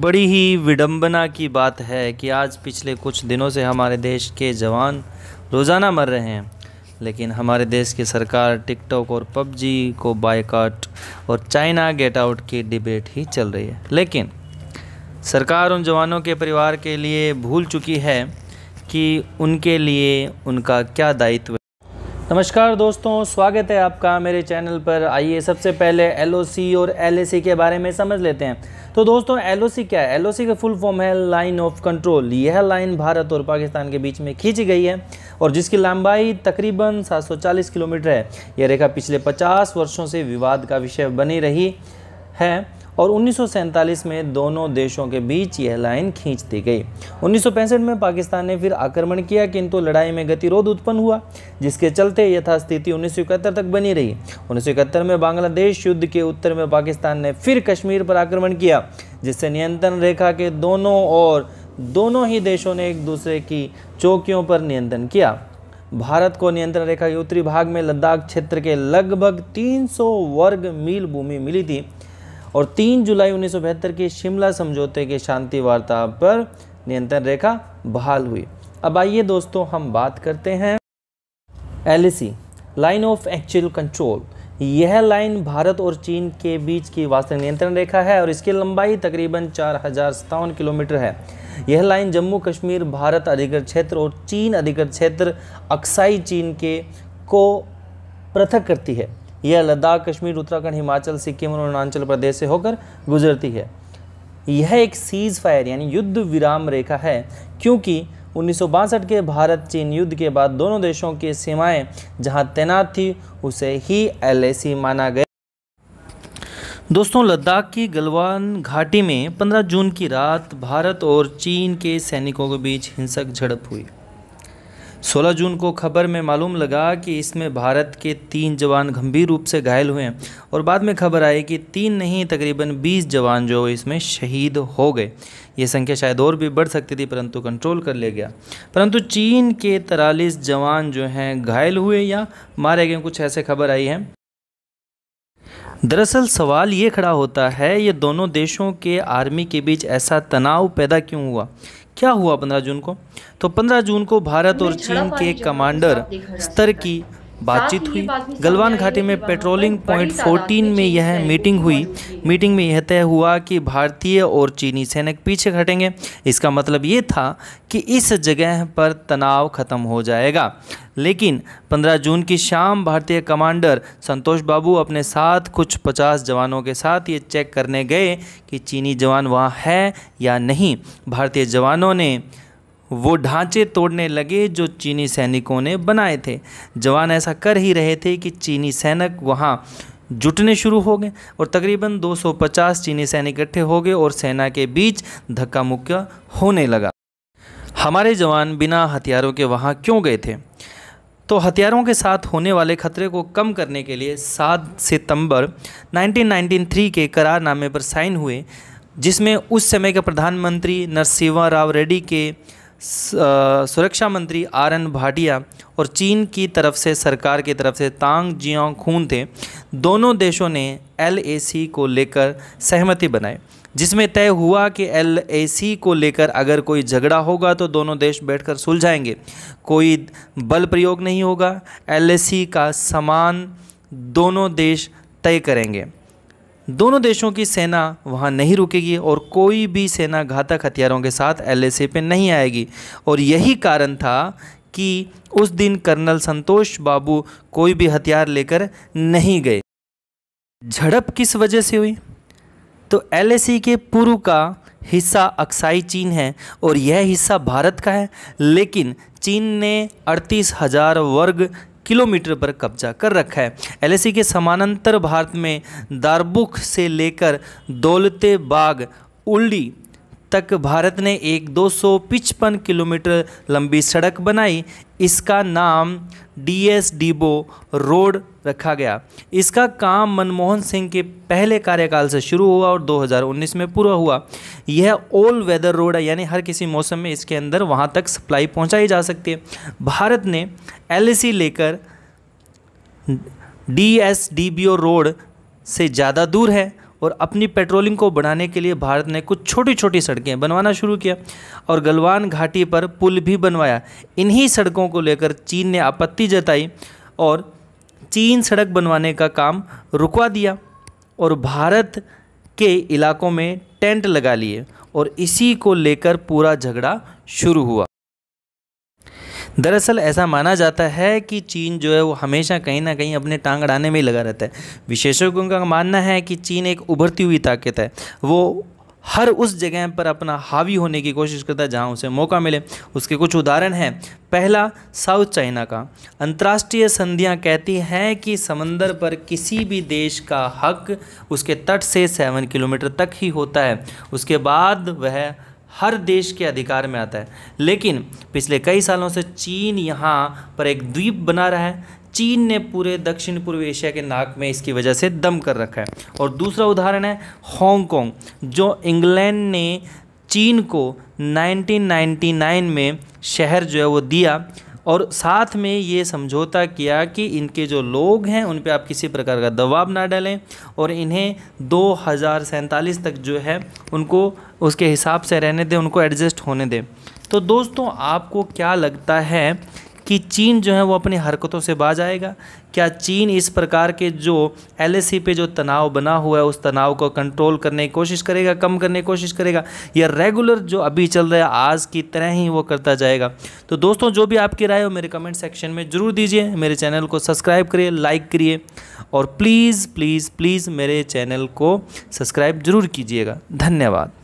बड़ी ही विडंबना की बात है कि आज पिछले कुछ दिनों से हमारे देश के जवान रोज़ाना मर रहे हैं लेकिन हमारे देश की सरकार टिकटॉक और पबजी को बायकॉट और चाइना गेट आउट की डिबेट ही चल रही है लेकिन सरकार उन जवानों के परिवार के लिए भूल चुकी है कि उनके लिए उनका क्या दायित्व नमस्कार दोस्तों स्वागत है आपका मेरे चैनल पर आइए सबसे पहले एल और एल के बारे में समझ लेते हैं तो दोस्तों एल क्या है एल का फुल फॉर्म है लाइन ऑफ कंट्रोल यह लाइन भारत और पाकिस्तान के बीच में खींची गई है और जिसकी लंबाई तकरीबन 740 किलोमीटर है यह रेखा पिछले 50 वर्षों से विवाद का विषय बनी रही है और उन्नीस में दोनों देशों के बीच यह लाइन खींच दी गई उन्नीस में पाकिस्तान ने फिर आक्रमण किया किंतु लड़ाई में गतिरोध उत्पन्न हुआ जिसके चलते यथास्थिति उन्नीस तक बनी रही उन्नीस में बांग्लादेश युद्ध के उत्तर में पाकिस्तान ने फिर कश्मीर पर आक्रमण किया जिससे नियंत्रण रेखा के दोनों और दोनों ही देशों ने एक दूसरे की चौकियों पर नियंत्रण किया भारत को नियंत्रण रेखा के उत्तरी भाग में लद्दाख क्षेत्र के लगभग 300 वर्ग मील भूमि मिली थी और 3 जुलाई उन्नीस के शिमला समझौते के शांति वार्ता पर नियंत्रण रेखा बहाल हुई अब आइए दोस्तों हम बात करते हैं L line of actual control यह लाइन भारत और चीन के बीच की वास्तविक नियंत्रण रेखा है और इसकी लंबाई तकरीबन चार हज़ार किलोमीटर है यह लाइन जम्मू कश्मीर भारत अधिकृत क्षेत्र और चीन अधिकृत क्षेत्र अक्साई चीन के को पृथक करती है यह लद्दाख कश्मीर उत्तराखंड हिमाचल सिक्किम और अरुणाचल प्रदेश से होकर गुजरती है यह एक सीज़ फायर यानी युद्ध विराम रेखा है क्योंकि उन्नीस के भारत चीन युद्ध के बाद दोनों देशों की सीमाएं जहां तैनात थी उसे ही एल माना गया दोस्तों लद्दाख की गलवान घाटी में 15 जून की रात भारत और चीन के सैनिकों के बीच हिंसक झड़प हुई 16 जून को खबर में मालूम लगा कि इसमें भारत के तीन जवान गंभीर रूप से घायल हुए हैं और बाद में खबर आई कि तीन नहीं तकरीबन 20 जवान जो इसमें शहीद हो गए ये संख्या शायद और भी बढ़ सकती थी परंतु कंट्रोल कर लिया गया परंतु चीन के तरालीस जवान जो हैं घायल हुए या मारे गए कुछ ऐसे खबर आई है दरअसल सवाल ये खड़ा होता है ये दोनों देशों के आर्मी के बीच ऐसा तनाव पैदा क्यों हुआ क्या हुआ पंद्रह जून को तो पंद्रह जून को भारत और चीन के कमांडर स्तर की बातचीत हुई गलवान घाटी में पेट्रोलिंग पॉइंट 14 में यह मीटिंग हुई मीटिंग में यह तय हुआ कि भारतीय और चीनी सैनिक पीछे हटेंगे इसका मतलब ये था कि इस जगह पर तनाव खत्म हो जाएगा लेकिन 15 जून की शाम भारतीय कमांडर संतोष बाबू अपने साथ कुछ 50 जवानों के साथ ये चेक करने गए कि चीनी जवान वहाँ है या नहीं भारतीय जवानों ने वो ढांचे तोड़ने लगे जो चीनी सैनिकों ने बनाए थे जवान ऐसा कर ही रहे थे कि चीनी सैनिक वहाँ जुटने शुरू हो गए और तकरीबन 250 चीनी सैनिक इकट्ठे हो गए और सेना के बीच धक्का मुक्का होने लगा हमारे जवान बिना हथियारों के वहाँ क्यों गए थे तो हथियारों के साथ होने वाले खतरे को कम करने के लिए 7 सितंबर 1993 के करारनामे पर साइन हुए जिसमें उस समय के प्रधानमंत्री नरसिम्हा राव रेड्डी के सुरक्षा मंत्री आर एन भाटिया और चीन की तरफ से सरकार की तरफ से तांग जियांग खून थे दोनों देशों ने एल को लेकर सहमति बनाई जिसमें तय हुआ कि एल को लेकर अगर कोई झगड़ा होगा तो दोनों देश बैठकर सुलझाएंगे कोई बल प्रयोग नहीं होगा एल का समान दोनों देश तय करेंगे दोनों देशों की सेना वहां नहीं रुकेगी और कोई भी सेना घातक हथियारों के साथ एलएसी पे नहीं आएगी और यही कारण था कि उस दिन कर्नल संतोष बाबू कोई भी हथियार लेकर नहीं गए झड़प किस वजह से हुई तो एलएसी के पूर्व का हिस्सा अक्साई चीन है और यह हिस्सा भारत का है लेकिन चीन ने अड़तीस हज़ार वर्ग किलोमीटर पर कब्जा कर रखा है एलएसी के समानांतर भारत में दारबुख से लेकर दौलते बाग उल्डी तक भारत ने एक दो किलोमीटर लंबी सड़क बनाई इसका नाम डीएस बो रोड रखा गया इसका काम मनमोहन सिंह के पहले कार्यकाल से शुरू हुआ और 2019 में पूरा हुआ यह ऑल वेदर रोड है यानी हर किसी मौसम में इसके अंदर वहाँ तक सप्लाई पहुँचाई जा सकती है भारत ने एल e लेकर D S D B O road से ज़्यादा दूर है और अपनी पेट्रोलिंग को बढ़ाने के लिए भारत ने कुछ छोटी छोटी सड़कें बनवाना शुरू किया और गलवान घाटी पर पुल भी बनवाया इन्हीं सड़कों को लेकर चीन ने आपत्ति जताई और चीन सड़क बनवाने का काम रुकवा दिया और भारत के इलाकों में टेंट लगा लिए और इसी को लेकर पूरा झगड़ा शुरू हुआ दरअसल ऐसा माना जाता है कि चीन जो है वो हमेशा कहीं ना कहीं अपने टांग अड़ाने में ही लगा रहता है विशेषज्ञों का मानना है कि चीन एक उभरती हुई ताकत है वो हर उस जगह पर अपना हावी होने की कोशिश करता है जहाँ उसे मौका मिले उसके कुछ उदाहरण हैं पहला साउथ चाइना का अंतर्राष्ट्रीय संधियाँ कहती हैं कि समंदर पर किसी भी देश का हक उसके तट से सेवन किलोमीटर तक ही होता है उसके बाद वह हर देश के अधिकार में आता है लेकिन पिछले कई सालों से चीन यहाँ पर एक द्वीप बना रहा है चीन ने पूरे दक्षिण पूर्व एशिया के नाक में इसकी वजह से दम कर रखा है और दूसरा उदाहरण है हांगकांग जो इंग्लैंड ने चीन को 1999 में शहर जो है वो दिया और साथ में ये समझौता किया कि इनके जो लोग हैं उन पर आप किसी प्रकार का दबाव ना डालें और इन्हें दो हज़ार सैंतालीस तक जो है उनको उसके हिसाब से रहने दें उनको एडजस्ट होने दें तो दोस्तों आपको क्या लगता है कि चीन जो है वो अपनी हरकतों से बाज आएगा क्या चीन इस प्रकार के जो एल पे जो तनाव बना हुआ है उस तनाव को कंट्रोल करने की कोशिश करेगा कम करने की कोशिश करेगा या रेगुलर जो अभी चल रहा है आज की तरह ही वो करता जाएगा तो दोस्तों जो भी आपकी राय हो मेरे कमेंट सेक्शन में ज़रूर दीजिए मेरे चैनल को सब्सक्राइब करिए लाइक करिए और प्लीज़ प्लीज़ प्लीज़ मेरे चैनल को सब्सक्राइब ज़रूर कीजिएगा धन्यवाद